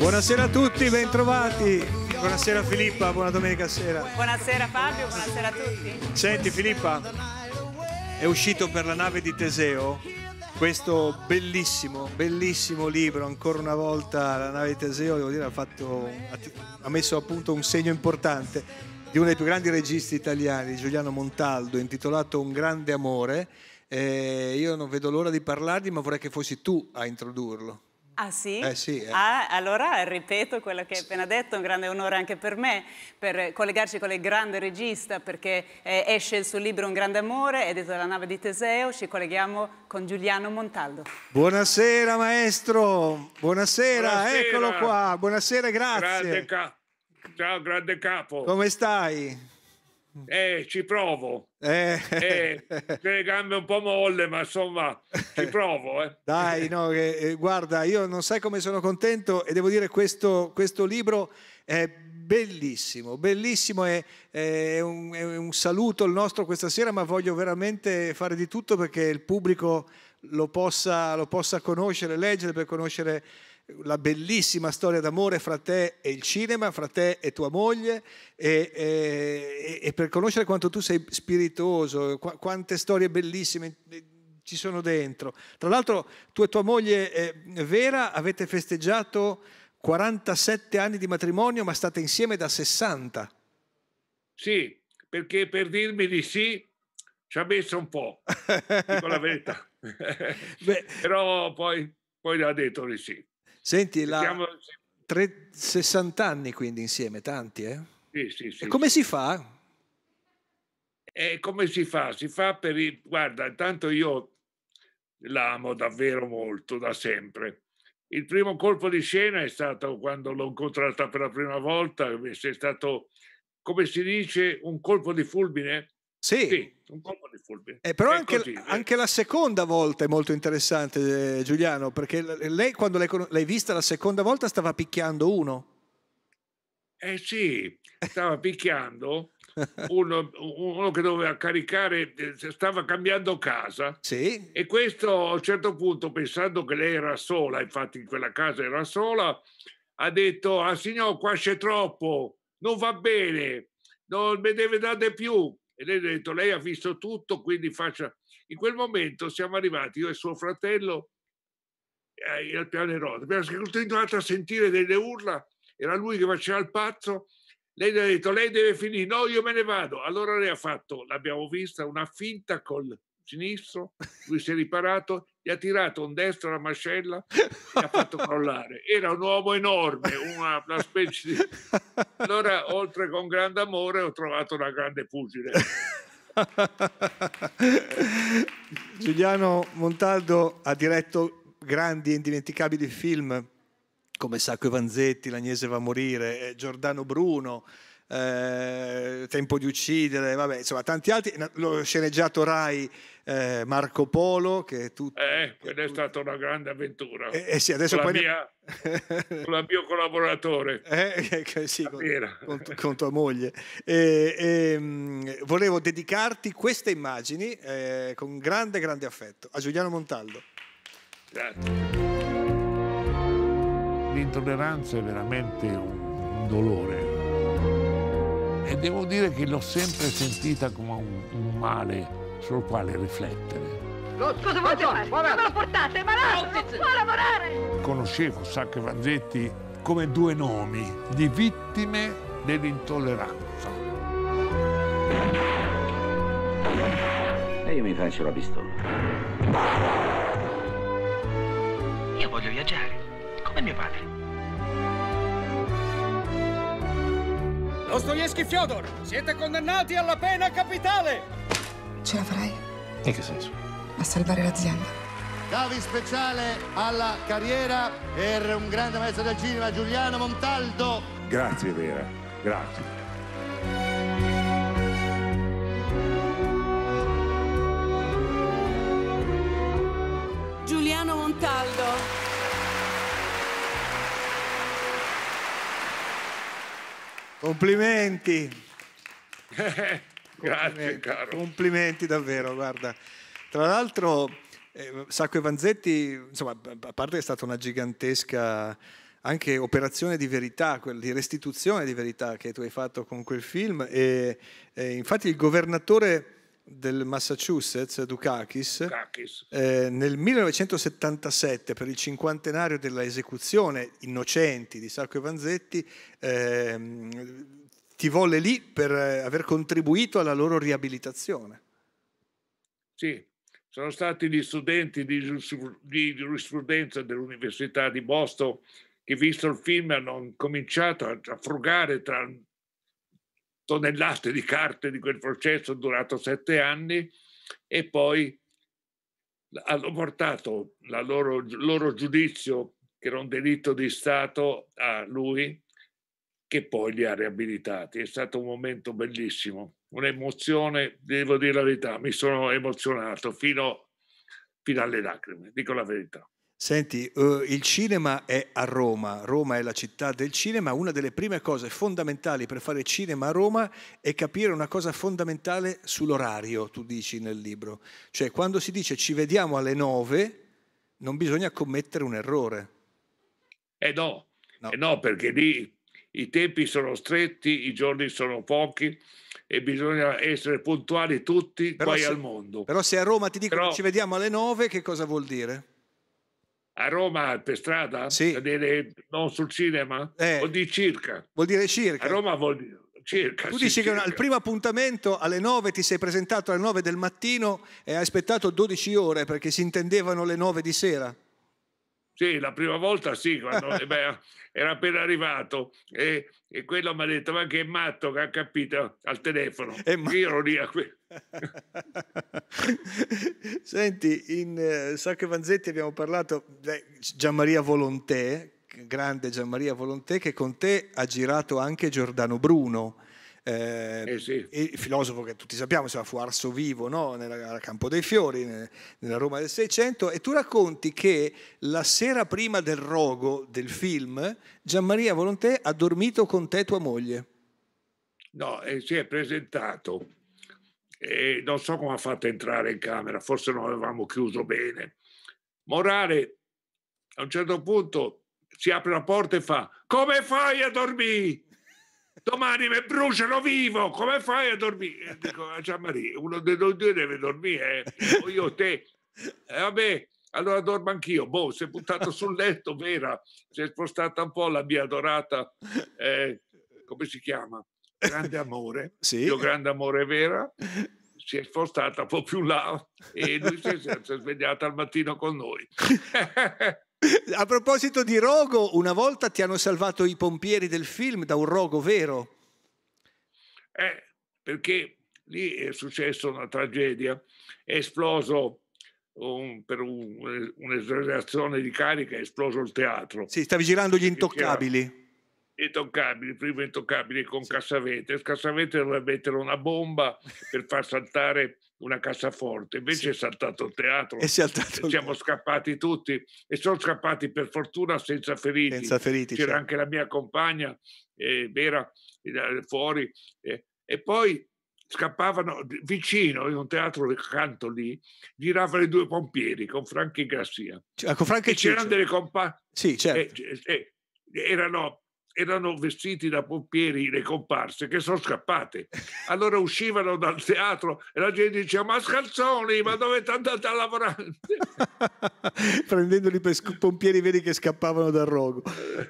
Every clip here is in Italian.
Buonasera a tutti, bentrovati. Buonasera Filippa, buona domenica sera. Buonasera Fabio, buonasera a tutti. Senti Filippa, è uscito per la nave di Teseo questo bellissimo, bellissimo libro, ancora una volta la nave di Teseo, devo dire, ha, fatto, ha messo a punto un segno importante di uno dei più grandi registi italiani, Giuliano Montaldo, intitolato Un grande amore. Eh, io non vedo l'ora di parlargli, ma vorrei che fossi tu a introdurlo. Ah sì? Eh, sì eh. Ah, allora ripeto quello che hai appena detto, è un grande onore anche per me, per collegarci con il grande regista, perché eh, esce il suo libro Un grande amore, ed è dalla nave di Teseo, ci colleghiamo con Giuliano Montaldo. Buonasera maestro, buonasera, buonasera. eccolo qua, buonasera grazie. Grande Ciao grande capo. Come stai? Eh, ci provo. Eh. Eh, le gambe un po' molle, ma insomma, ci provo. Eh. Dai, no, eh, eh, guarda, io non sai come sono contento e devo dire questo, questo libro è bellissimo, bellissimo è, è, un, è un saluto il nostro questa sera, ma voglio veramente fare di tutto perché il pubblico lo possa, lo possa conoscere, leggere per conoscere la bellissima storia d'amore fra te e il cinema, fra te e tua moglie, e, e, e per conoscere quanto tu sei spiritoso, qu quante storie bellissime eh, ci sono dentro. Tra l'altro tu e tua moglie eh, Vera avete festeggiato 47 anni di matrimonio, ma state insieme da 60. Sì, perché per dirmi di sì ci ha messo un po', dico la verità. Però poi, poi ha detto di sì. Senti, la... Siamo... Tre... 60 anni quindi insieme, tanti, eh? Sì, sì, sì. E come si fa? E come si fa? Si fa per il... Guarda, intanto io l'amo davvero molto, da sempre. Il primo colpo di scena è stato quando l'ho incontrata per la prima volta, è stato, come si dice, un colpo di fulmine sì. sì un colpo di fulmine. Eh, però anche, così, eh. anche la seconda volta è molto interessante, eh, Giuliano, perché lei quando l'hai vista la seconda volta stava picchiando uno. Eh sì, stava picchiando uno, uno, che doveva caricare, eh, stava cambiando casa. Sì. E questo a un certo punto, pensando che lei era sola, infatti in quella casa era sola, ha detto, ah signor, qua c'è troppo, non va bene, non me deve dare più e lei ha detto lei ha visto tutto, quindi faccia... In quel momento siamo arrivati, io e suo fratello, al eh, piano erotico. Abbiamo continuato a sentire delle urla, era lui che faceva il pazzo. Lei ha detto, lei deve finire, no, io me ne vado. Allora lei ha fatto, l'abbiamo vista, una finta col sinistro, lui si è riparato gli ha tirato un destro alla mascella e ha fatto crollare. Era un uomo enorme, una, una specie di... Allora, oltre con grande amore, ho trovato una grande pugile. Giuliano Montaldo ha diretto grandi e indimenticabili film come Sacco e Vanzetti, L'Agnese va a morire, eh, Giordano Bruno, eh, tempo di uccidere, vabbè, insomma, tanti altri. Lo sceneggiato Rai eh, Marco Polo, che è tutto... Eh, quella è stata una grande avventura. Eh, eh sì, adesso con, poi la mia, con la mio collaboratore. Eh, sì, con, con, con, tua moglie. Mm, volevo dedicarti queste immagini con grande, grande affetto a Giuliano Montaldo. Grazie. L'intolleranza è veramente un dolore e devo dire che l'ho sempre sentita come un, un male sul quale riflettere. Cosa volete fare? Come lo portate? È Malato, non può lavorare! Conoscevo Sacco e Vanzetti come due nomi di vittime dell'intolleranza. E io mi faccio la pistola. Io voglio viaggiare, come mio padre. Dostoevsky Fyodor, siete condannati alla pena capitale! Ce la farai? In che senso? A salvare l'azienda. Davi speciale alla carriera per un grande maestro del cinema, Giuliano Montaldo. Grazie Vera, grazie. Complimenti. Grazie, caro. Complimenti davvero, guarda. Tra l'altro, eh, Sacco e Vanzetti, insomma, a parte che è stata una gigantesca anche operazione di verità, di restituzione di verità che tu hai fatto con quel film. E, e infatti il governatore del Massachusetts, Dukakis, Dukakis. Eh, nel 1977 per il cinquantenario della esecuzione innocenti di Sacco e Vanzetti eh, ti volle lì per eh, aver contribuito alla loro riabilitazione. Sì, sono stati gli studenti di, di giurisprudenza dell'Università di Boston che visto il film hanno cominciato a frugare tra tonnellate di carte di quel processo durato sette anni e poi hanno portato il loro, loro giudizio, che era un delitto di Stato, a lui, che poi li ha riabilitati. È stato un momento bellissimo, un'emozione, devo dire la verità, mi sono emozionato fino, fino alle lacrime, dico la verità. Senti, uh, il cinema è a Roma, Roma è la città del cinema, una delle prime cose fondamentali per fare cinema a Roma è capire una cosa fondamentale sull'orario, tu dici nel libro, cioè quando si dice ci vediamo alle nove non bisogna commettere un errore. Eh no, no. Eh no perché lì i tempi sono stretti, i giorni sono pochi e bisogna essere puntuali tutti, però poi al mondo. Però se a Roma ti dicono però, ci vediamo alle nove, che cosa vuol dire? a Roma per strada? Sì. Dire, non sul cinema? Eh, vuol dire circa. Vuol dire circa. A Roma vuol dire circa. Tu sì, dici circa. che al primo appuntamento alle 9 ti sei presentato alle 9 del mattino e hai aspettato 12 ore perché si intendevano le 9 di sera. Sì, la prima volta sì, quando eh, beh, era appena arrivato e, e quello mi ha detto, ma che matto che ha capito al telefono. E ma... Ironia qui. Senti, in eh, Sacco e Vanzetti abbiamo parlato di Gianmaria Volontè, grande Gianmaria Volontè, che con te ha girato anche Giordano Bruno eh, eh sì. il filosofo che tutti sappiamo, insomma, fu Arso Vivo no? nella, Campo dei Fiori, nella Roma del Seicento, e tu racconti che la sera prima del rogo del film Gianmaria Volontè ha dormito con te tua moglie. No, e eh, si è presentato e non so come ha fatto entrare in camera, forse non avevamo chiuso bene. Morale, a un certo punto si apre la porta e fa come fai a dormire? domani mi bruciano vivo, come fai a dormire? Dico a eh, Gianmaria, uno dei due deve dormire, eh. o io te. E eh, vabbè, allora dormo anch'io. Boh, si è buttato sul letto, vera, si è spostata un po' la mia adorata, eh, come si chiama? Grande amore, sì. io grande amore vera, si è spostata un po' più là e lui si è, si è svegliata al mattino con noi. A proposito di rogo, una volta ti hanno salvato i pompieri del film da un rogo vero. Eh, perché lì è successa una tragedia, è esploso un, per un, un'esercitazione di carica, è esploso il teatro. Sì, stavi girando gli intoccabili intoccabili, prima intoccabili con sì. Cassavete. Cassavete doveva mettere una bomba per far saltare una cassaforte, invece sì. è saltato il teatro. È saltato siamo scappati tutti e sono scappati per fortuna senza feriti. Senza feriti C'era sì. anche la mia compagna, eh, Vera, eh, fuori. Eh. E poi scappavano vicino in un teatro accanto lì, giravano i due pompieri con Franchi Grassia. Cioè, con Franchi e c'erano delle compagne. Sì, eh, certo. Eh, eh, erano erano vestiti da pompieri le comparse che sono scappate. Allora uscivano dal teatro e la gente diceva ma Scalzoni, ma dove è andata a lavorare? Prendendoli per sc- pompieri veri che scappavano dal rogo.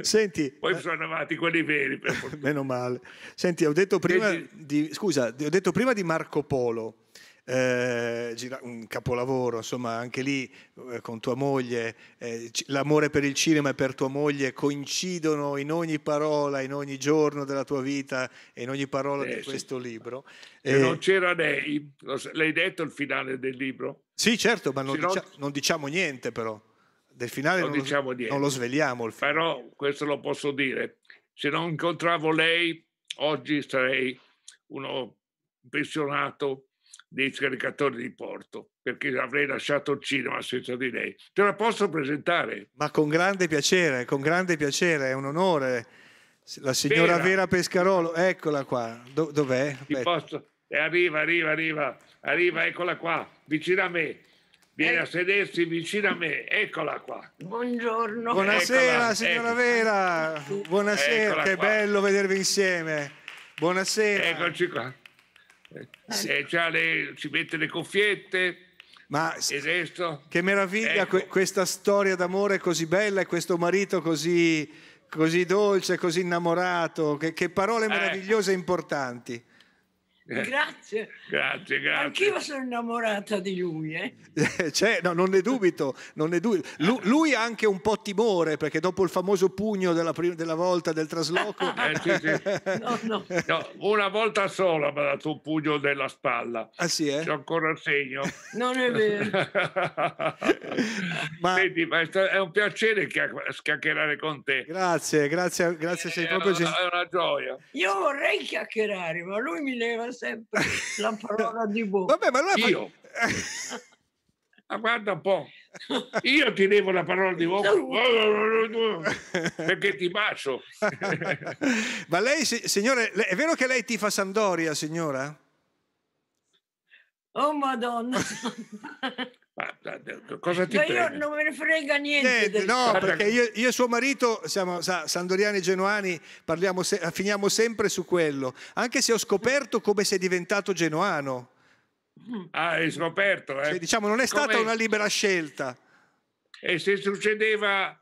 Senti, Poi eh, sono arrivati quelli veri. meno male. Senti, ho detto prima, Senti, di, scusa, ho detto prima di Marco Polo eh, un capolavoro, insomma anche lì eh, con tua moglie, eh, l'amore per il cinema e per tua moglie coincidono in ogni parola, in ogni giorno della tua vita e in ogni parola di eh, sì. questo libro. E eh, non c'era lei, l'hai detto il finale del libro? Sì certo, ma non, dicia non... non diciamo niente però, del finale non, non diciamo lo, non lo sveliamo. Il però questo lo posso dire, se non incontravo lei oggi sarei uno pensionato dei scaricatori di porto, perché avrei lasciato il cinema senza di lei. Te la posso presentare? Ma con grande piacere, con grande piacere, è un onore. La signora Vera, Vera Pescarolo, eccola qua. Do- dov'è? Eh, arriva, arriva, arriva, arriva, eccola qua, vicino a me. Viene eh. a sedersi vicino a me, eccola qua. Buongiorno. Buonasera eccola, signora ecco. Vera, buonasera, eccola che qua. bello vedervi insieme. Buonasera. Eccoci qua. Eh. Se già le, ci mette le cuffiette. Ma Esisto. che meraviglia ecco. que, questa storia d'amore così bella e questo marito così, così dolce, così innamorato. Che, che parole eh. meravigliose e eh. importanti. Eh, grazie. grazie, grazie. Anch'io sono innamorata di lui. Eh? cioè, no, non ne dubito. Non ne dubito. Lui, lui, ha anche un po' timore perché dopo il famoso pugno della, prima, della volta del trasloco... eh, sì, sì. No, no. no, una volta sola mi ha dato un pugno della spalla. Ah sì, eh? C'ho ancora il segno. Non è vero. ma... Senti, ma è un piacere chiacchierare con te. Grazie, grazie, grazie. Eh, sei proprio... È è una gioia. Io vorrei chiacchierare, ma lui mi leva sempre la parola di voi. Vabbè, ma allora io. ma guarda un po', io ti devo la parola di bocca perché ti bacio. ma lei, signore, è vero che lei tifa Sandoria, signora? Oh Madonna! Cosa ti Ma io non me ne frega niente. niente no, fatto. perché io, io, e suo marito siamo sa, sandoriani e genuani, se, finiamo sempre su quello. Anche se ho scoperto come sei diventato genuano. Ah, hai scoperto, eh? Cioè, diciamo, non è stata come... una libera scelta. E se succedeva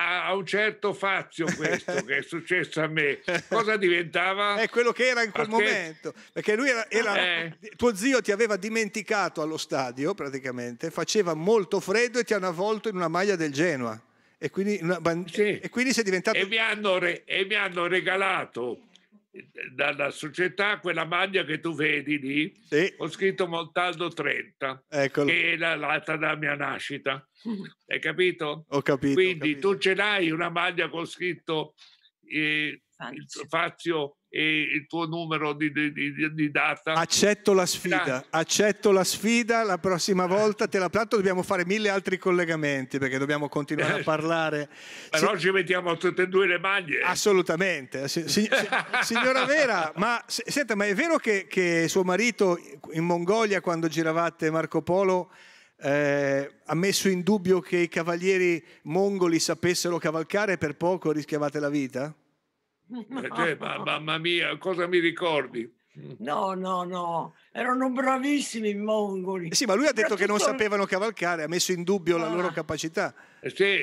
a un certo Fazio questo che è successo a me, cosa diventava? È quello che era in quel Perché? momento, perché lui era, era eh. tuo zio ti aveva dimenticato allo stadio praticamente, faceva molto freddo e ti hanno avvolto in una maglia del Genoa. E quindi, una, sì. e, quindi sei diventato... E mi, re, e mi hanno regalato dalla società quella maglia che tu vedi lì, sì. ho scritto Montaldo 30, Eccolo. che è la data della mia nascita. Hai capito? Ho capito. Quindi ho capito. tu ce l'hai una maglia con scritto eh, il tuo fazio e il tuo numero di, di, di, di data. Accetto la sfida, Grazie. accetto la sfida, la prossima eh. volta te la platto dobbiamo fare mille altri collegamenti perché dobbiamo continuare a eh. parlare. Però sì. ci mettiamo tutte e due le maglie. Assolutamente. Si, si, signora Vera, ma, senta, ma è vero che, che, suo marito in Mongolia quando giravate Marco Polo eh, ha messo in dubbio che i cavalieri mongoli sapessero cavalcare per poco rischiavate la vita? Eh, no. Cioè, ma, mamma mia, cosa mi ricordi? No, no, no, erano bravissimi i mongoli. Eh sì, ma lui ha detto che non sapevano cavalcare, ha messo in dubbio ah. la loro ah. capacità. Eh sì,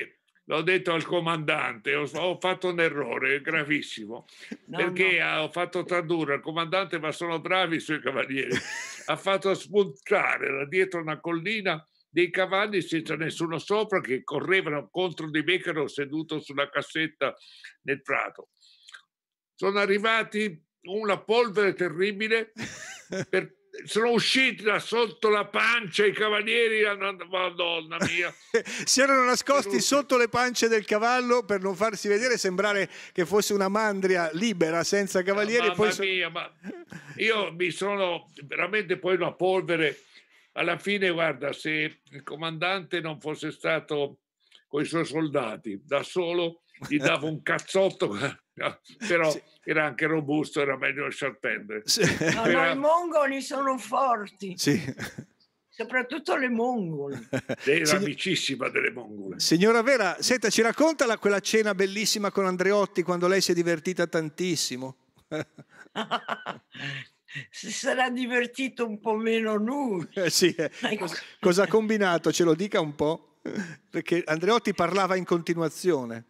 l'ho detto al comandante, ho, fatto un errore gravissimo, no, perché no. ho fatto tradurre al comandante, ma sono bravi i suoi cavalieri. ha fatto spuntare da dietro una collina dei cavalli senza nessuno sopra che correvano contro di me che ero seduto sulla cassetta nel prato sono arrivati una polvere terribile, per, sono usciti da sotto la pancia i cavalieri, madonna mia. si erano nascosti sotto le pance del cavallo per non farsi vedere, sembrare che fosse una mandria libera, senza eh, cavalieri. Ah, mamma so... mia, ma io mi sono veramente poi una polvere. Alla fine, guarda, se il comandante non fosse stato con i suoi soldati da solo, gli davo un cazzotto, però sì. era anche robusto, era meglio lasciar perdere. Sì. No, era... no, i mongoli sono forti. Sì soprattutto le mongole. Lei era Sign amicissima delle mongole. Signora Vera, senta, ci racconta quella cena bellissima con Andreotti quando lei si è divertita tantissimo. si sarà divertito un po' meno lui. Eh, sì, eh. cosa ha combinato? Ce lo dica un po', perché Andreotti parlava in continuazione.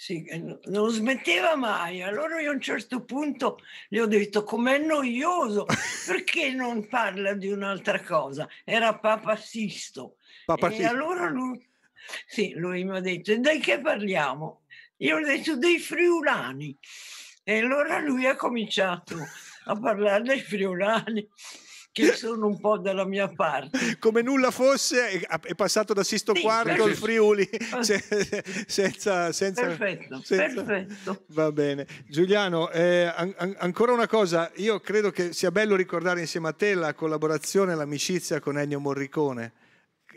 Sì, eh, non smetteva mai. Allora io a un certo punto gli ho detto com'è noioso, perché non parla di un'altra cosa? Era Papa Sisto. Papa e allora lui, sì, lui mi ha detto, e che parliamo? Io ho detto dei friulani. E allora lui ha cominciato a parlare dei friulani che sono un po' dalla mia parte. Come nulla fosse, è passato da Sisto sì, Quarto al Friuli ah. se, senza, senza, perfetto, senza, perfetto, Va bene. Giuliano, eh, an an ancora una cosa, io credo che sia bello ricordare insieme a te la collaborazione e l'amicizia con Ennio Morricone,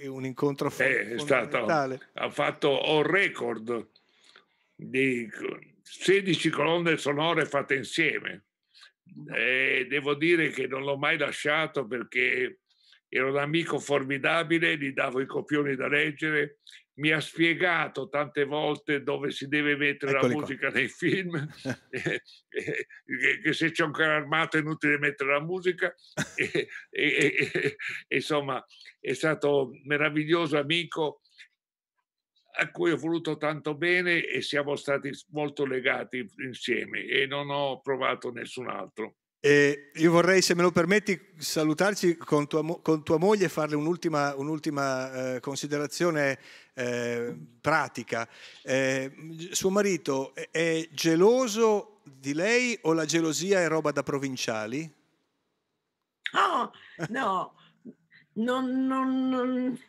un incontro eh, è stato, ha fatto un record di 16 colonne sonore fatte insieme eh, devo dire che non l'ho mai lasciato perché era un amico formidabile, gli davo i copioni da leggere, mi ha spiegato tante volte dove si deve mettere Eccoli la musica qua. nei film, eh, eh, che se c'è un carro armato è inutile mettere la musica. Eh, e, e, e, insomma, è stato un meraviglioso amico a cui ho voluto tanto bene e siamo stati molto legati insieme e non ho provato nessun altro. E io vorrei, se me lo permetti, salutarci con tua, con tua moglie e farle un'ultima, un eh, considerazione eh, pratica. Eh, suo marito è geloso di lei o la gelosia è roba da provinciali? Oh, ah, no, no, non, non, non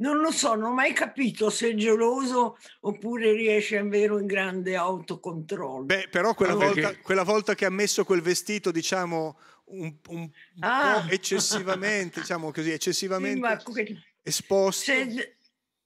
non lo so, non ho mai capito se è geloso oppure riesce a vero in grande autocontrollo. Beh, però quella, allora, volta, quella volta, che ha messo quel vestito, diciamo, un, un ah. po' eccessivamente, diciamo così, eccessivamente sì, esposto. Se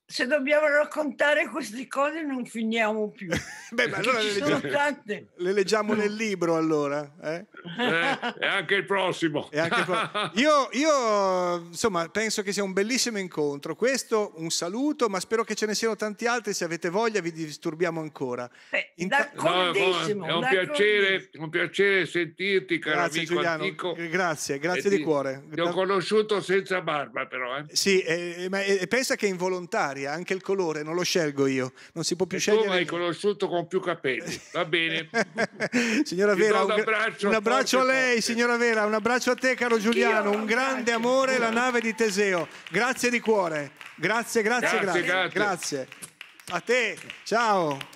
se dobbiamo raccontare queste cose non finiamo più. Beh, ma allora le leggiamo, tante. le leggiamo nel libro allora. Eh? Eh, e anche il prossimo. Anche il pro io, io, insomma penso che sia un bellissimo incontro. Questo un saluto, ma spero che ce ne siano tanti altri. Se avete voglia vi disturbiamo ancora. Beh, Eh, no, è un piacere, un piacere sentirti, caro grazie, amico Giuliano, antico. Grazie, grazie di ti, cuore. Ti ho conosciuto senza barba però. Eh. Sì, eh, ma eh, pensa che è involontario seria, anche il colore non lo scelgo io, non si può più e scegliere. Tu hai conosciuto con più capelli, va bene. signora Vera, un, abbraccio, un abbraccio a lei, forte. signora Vera, un abbraccio a te caro Giuliano, un grande amore la nave di Teseo. Grazie di cuore. Grazie, grazie, grazie. Grazie. grazie. grazie. A te. Ciao.